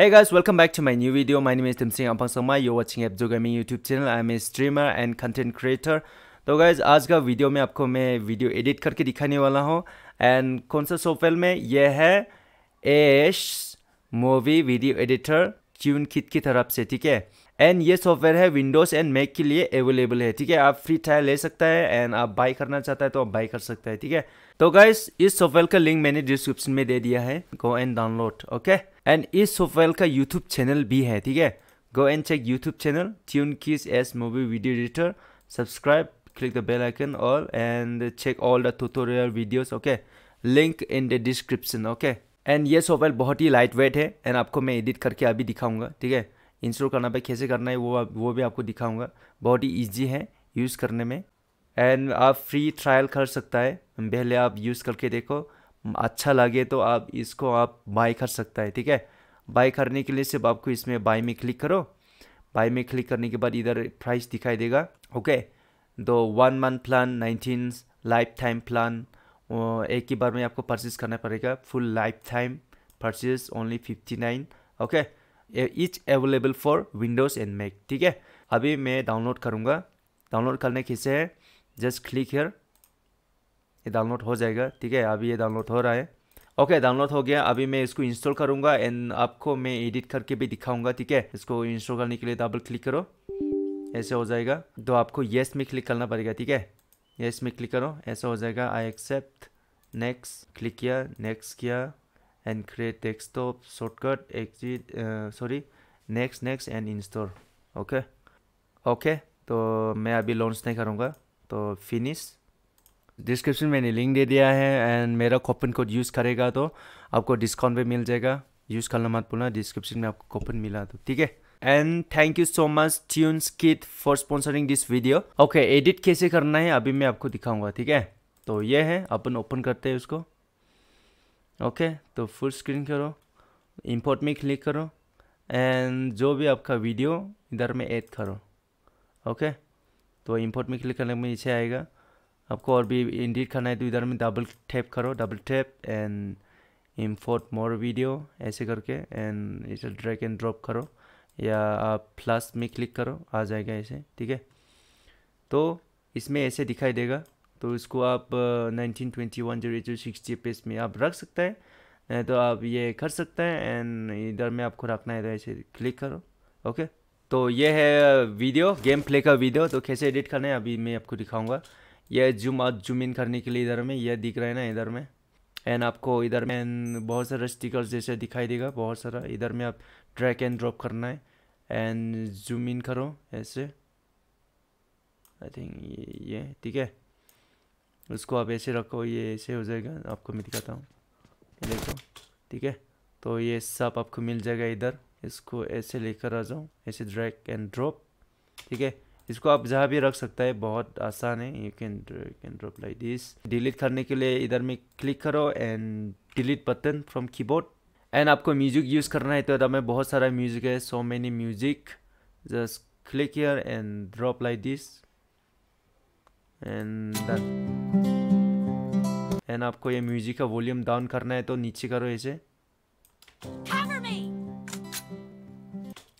Hey guys, welcome back to my new video. My name is Tim Singh Ampang Sangma. You're watching Abdo Gaming YouTube channel. I'm a streamer and content creator. तो guys आज का video में आपको मैं video edit करके दिखाने वाला हूँ एंड कौन सा सॉफ्टवेयर में यह है एश मूवी वीडियो एडिटर क्यून किट की तरफ से ठीक है एंड ये सॉफ्टवेयर है विंडोज़ एंड मैक के लिए अवेलेबल है ठीक है आप फ्री ट्रायल ले सकता है एंड आप बाई करना चाहता है तो आप बाई कर सकता है ठीक है तो गाइस इस सॉफ्टवेयर का लिंक मैंने डिस्क्रिप्शन में दे दिया है go and download okay and इस सॉफ्टवेयर का यूट्यूब चैनल भी है ठीक है go and check YouTube channel tunes kit Ace movie video editor subscribe click the bell icon all and check all the tutorial videos okay link in the description okay and ये software बहुत ही light weight है and आपको मैं edit करके अभी दिखाऊंगा ठीक है इंस्टॉल करना भाई कैसे करना है वो वो भी आपको दिखाऊंगा बहुत ही ईजी है यूज़ करने में एंड आप फ्री ट्रायल कर सकता है पहले आप यूज़ करके देखो अच्छा लगे तो आप इसको आप बाई कर सकता है ठीक है बाई करने के लिए सिर्फ आपको इसमें बाई में क्लिक करो बाई में क्लिक करने के बाद इधर प्राइस दिखाई देगा ओके दो one month plan nineteen life time plan एक ही बार में आपको परचेज़ करना पड़ेगा full life time purchase only fifty nine okay it's available for Windows and Mac ठीक है अभी मैं डाउनलोड करूँगा डाउनलोड करने के से जस्ट क्लिक हेयर ये डाउनलोड हो जाएगा ठीक है अभी ये डाउनलोड हो रहा है ओके okay, डाउनलोड हो गया अभी मैं इसको इंस्टॉल करूँगा एंड आपको मैं एडिट करके भी दिखाऊंगा ठीक है इसको इंस्टॉल करने के लिए डबल क्लिक करो ऐसे हो जाएगा तो आपको येस में क्लिक करना पड़ेगा ठीक है येस में क्लिक करो ऐसा हो जाएगा आई एक्सेप्ट नेक्स्ट क्लिक किया नेक्स्ट किया and create desktop shortcut exit uh, sorry next next and install okay okay तो मैं अभी लॉन्च नहीं करूँगा तो फिनिश डिस्क्रिप्शन मैंने लिंक दे दिया है एंड मेरा कॉपन कोड यूज़ करेगा तो आपको डिस्काउंट भी मिल जाएगा यूज़ करना मत भूलना डिस्क्रिप्शन में आपको कॉपन मिला तो ठीक है and thank you so much tunes kit for sponsoring this video okay edit कैसे करना है अभी मैं आपको दिखाऊंगा ठीक है तो ये है अपन ओपन करते हैं उसको ओके तो फुल स्क्रीन करो इंपोर्ट में क्लिक करो एंड जो भी आपका वीडियो इधर में ऐड करो ओके तो इंपोर्ट में क्लिक करने में नीचे आएगा आपको और भी इंडिट करना है तो इधर में डबल टैप करो double tap and import more video ऐसे करके एंड इसे ड्रैग एंड ड्रॉप करो या आप प्लस में क्लिक करो आ जाएगा ऐसे ठीक है तो इसमें ऐसे दिखाई देगा तो इसको आप nineteen twenty one zero sixty page में आप रख सकते हैं तो आप ये कर सकते हैं एंड इधर में आपको रखना है तो ऐसे क्लिक करो ओके तो ये है वीडियो गेम प्ले का वीडियो तो कैसे एडिट करना है अभी मैं आपको दिखाऊंगा ये जूम आउट जूम इन करने के लिए इधर में यह दिख रहा है ना इधर में एंड आपको इधर में बहुत सारे स्टिकर्स जैसे दिखाई देगा बहुत सारा इधर में आप ट्रैक एंड ड्रॉप करना है एंड जूम इन करो ऐसे आई थिंक ये ठीक है उसको आप ऐसे रखो ये ऐसे हो जाएगा आपको मैं दिखाता हूँ देखो ठीक है तो ये सब आपको मिल जाएगा इधर इसको ऐसे लेकर आ जाऊँ ऐसे ड्रैग एंड ड्रॉप ठीक है इसको आप जहाँ भी रख सकता है बहुत आसान है you can can drop like this delete करने के लिए इधर में क्लिक करो and delete button from keyboard and आपको म्यूजिक यूज़ करना है तो इधर में बहुत सारा म्यूजिक है so many music just click here and drop like this and done and आपको ये म्यूजिक का वॉल्यूम डाउन करना है तो नीचे करो ऐसे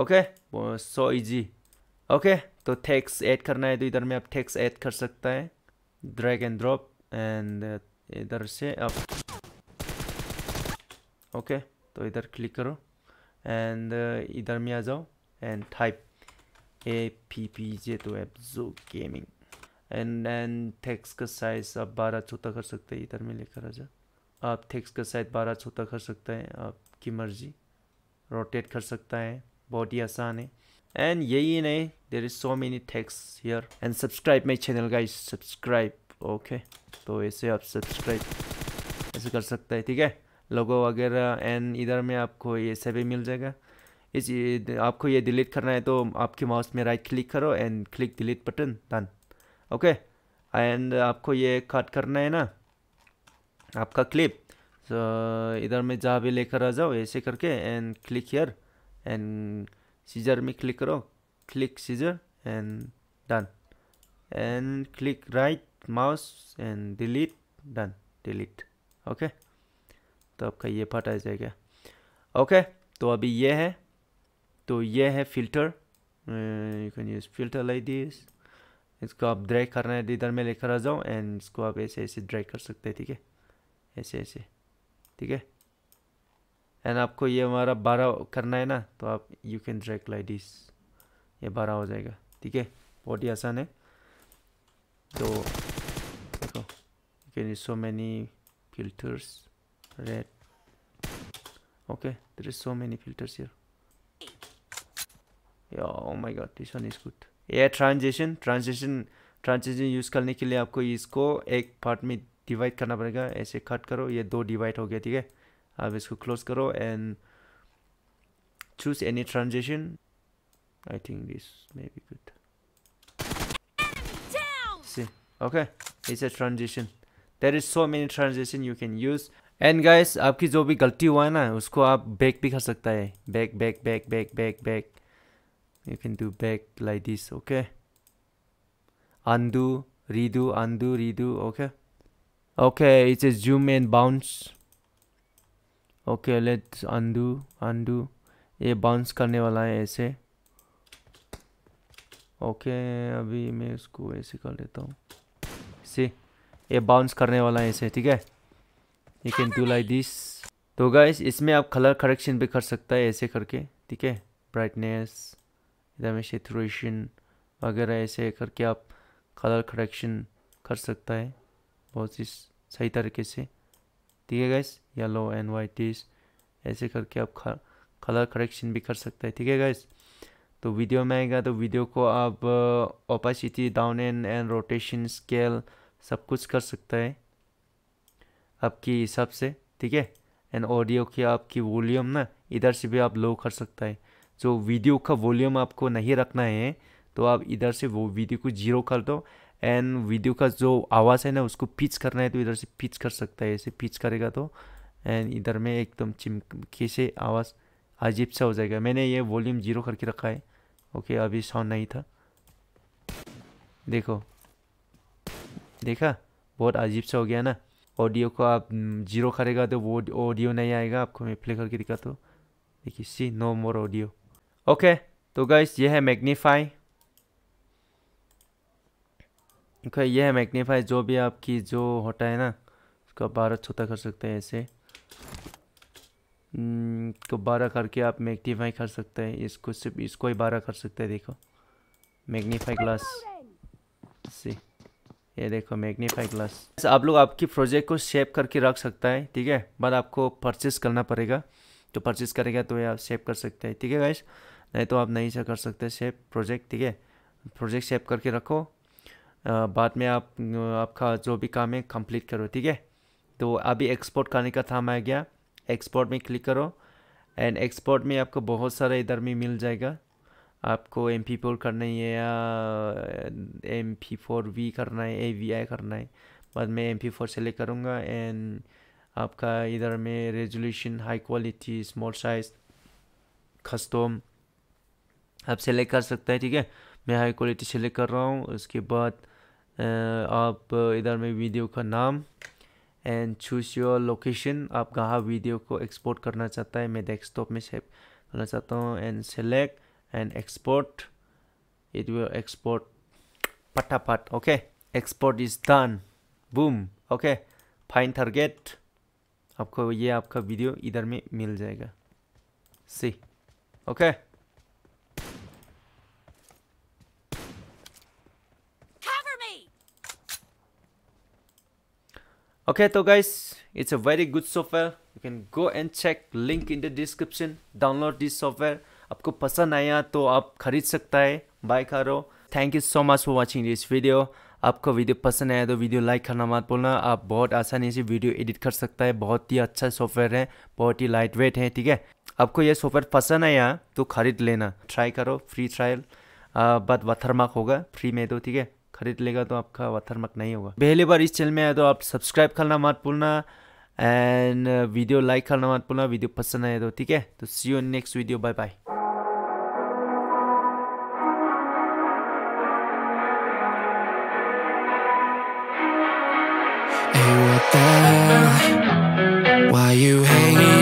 ओके सो इजी ओके तो टैक्स ऐड करना है तो इधर में आप टैक्स ऐड कर सकता है ड्रैग एंड ड्रॉप एंड इधर से आप ओके तो इधर क्लिक करो एंड uh, इधर में आ जाओ and type A P P J तो एप जो गेमिंग एंड एंड थेक्स का साइज़ आप बारह चौथा कर सकते हैं इधर में लेकर आ आप थेक्स का साइज़ बारह चौथा कर सकते हैं आपकी मर्जी रोटेट कर सकता है बहुत ही आसान है एंड यही नहीं there is so many thanks here and subscribe my channel का सब्सक्राइब ओके तो ऐसे आप सब्सक्राइब ऐसे कर सकते हैं ठीक है लोगो वगैरह एंड इधर में आपको ये सभी मिल जाएगा इस आपको ये डिलीट करना है तो आपके माउस में राइट क्लिक करो and click delete button done okay and आपको ये कट करना है ना आपका क्लिप सो इधर में जहाँ भी लेकर आ जाओ ऐसे करके and click here and scissor में क्लिक करो click scissor and done and click right mouse and delete done delete okay तो आपका ये पार्ट आ जाएगा ओके okay, तो अभी ये है तो ये है filter you can use filter like this इसको आप ड्रैग करना है इधर में लेकर आ जाओ एंड इसको आप ऐसे ऐसे ड्रैग कर सकते हैं ठीक है ऐसे ऐसे ठीक है एंड आपको ये हमारा बारह करना है ना तो आप you can drag like this ये बारह हो जाएगा ठीक है बहुत ही आसान है तो देखो you can so many filters red okay there is so many filters your Yeah, oh my god, is good ये ट्रांजेक्शन ट्रांजेक्शन ट्रांजेक्शन यूज़ करने के लिए आपको इसको एक पार्ट में डिवाइड करना पड़ेगा ऐसे कट करो ये दो डिवाइड हो गया ठीक है अब इसको क्लोज करो and choose any transaction I think this may be good okay okay it's a there is so many many you can use and and आपकी जो भी गलती हुआ है ना उसको आप बैक भी कर सकता है back back back back back back you can do back like this okay undo redo undo redo okay okay it's a zoom and bounce okay let's undo undo ये बाउंस करने वाला है ऐसे ओके okay, अभी मैं इसको ऐसे कर लेता हूँ सी ये बाउंस करने वाला है ऐसे ठीक है you can do like this तो गाइस इसमें आप कलर करेक्शन भी कर सकता है ऐसे करके ठीक है ब्राइटनेस इधर में सेचुरेशन वगैरह ऐसे करके आप कलर करेक्शन कर सकता है बहुत ही सही तरीके से ठीक है गैस येलो एंड वाइट इस ऐसे करके आप कलर करेक्शन भी कर सकता है ठीक है गैस तो वीडियो में आएगा तो वीडियो को आप opacity down and and rotation scale सब कुछ कर सकता है आपकी हिसाब से ठीक है एंड ऑडियो की आपकी वॉल्यूम ना इधर से भी आप लो कर सकता है जो वीडियो का वॉल्यूम आपको नहीं रखना है तो आप इधर से वो वीडियो को जीरो कर दो एंड वीडियो का जो आवाज़ है ना उसको पिच करना है तो इधर से पिच कर सकता है ऐसे पिच करेगा तो एंड इधर में एकदम चिमके से आवाज़ अजीब सा हो जाएगा मैंने ये वॉल्यूम जीरो करके रखा है ओके अभी साउंड नहीं था देखो देखा बहुत अजीब सा हो गया ना ऑडियो को आप जीरो करेगा तो वो ऑडियो नहीं आएगा आपको मैं प्ले करके दिखा तो देखिए see no more audio okay तो गाइस ये है मैग्नीफाई ओके ये है मैग्नीफाई जो भी आपकी जो होता है ना उसको बारह छोटा कर सकते हैं ऐसे hmm, को बारह करके आप मैग्नीफाई कर सकते हैं इसको सिर्फ इसको ही बारह कर सकते हैं देखो मैग्नीफाई ग्लास सी ये देखो मैग्नीफाई ग्लास आप लोग आपकी प्रोजेक्ट को शेप करके रख सकता है ठीक है बट आपको परचेस करना पड़ेगा तो परचेस करेगा तो ये आप सेव कर सकते हैं ठीक है गाइस नहीं तो आप नहीं से कर सकते सेप प्रोजेक्ट ठीक है प्रोजेक्ट सेव करके रखो आ, बाद में आप आपका जो भी काम है कंप्लीट करो ठीक है तो अभी एक्सपोर्ट करने का थाम आ गया एक्सपोर्ट में क्लिक करो एंड एक्सपोर्ट में आपको बहुत सारा इधर में मिल जाएगा आपको एम पी फोर करना है या एम पी फोर वी करना है ए वी आई करना है बाद में एम पी फोर सेलेक्ट करूँगा एंड आपका इधर में resolution high quality small size custom आप सेलेक्ट कर सकते हैं ठीक है मैं हाई क्वालिटी सेलेक्ट कर रहा हूँ उसके बाद आप इधर में वीडियो का नाम एंड चूज योर लोकेशन आप कहाँ वीडियो को एक्सपोर्ट करना चाहता है मैं डेस्कटॉप में सेव करना चाहता हूँ and select and export it will export पटापट okay export is done boom okay fine target आपको ये आपका वीडियो इधर में मिल जाएगा see okay okay. okay so guys it's a very good software you can go and check link in the description download this software आपको पसंद आया तो आप खरीद सकता है बाय करो thank you so much for watching this video आपको वीडियो पसंद आया तो वीडियो लाइक करना मत बोलना आप बहुत आसानी से वीडियो एडिट कर सकता है बहुत ही अच्छा सॉफ्टवेयर है बहुत ही लाइट वेट है ठीक है आपको ये सॉफ्टवेयर पसंद आया तो खरीद लेना ट्राई करो फ्री ट्रायल बट वथरमार्क होगा फ्री में तो ठीक है खरीद लेगा तो आपका वथरमक नहीं होगा पहली बार इस चैनल में आए तो आप सब्सक्राइब करना मत भूलना एंड वीडियो लाइक करना मत भूलना वीडियो पसंद आए तो ठीक है तो see you next video bye bye Why you hanging?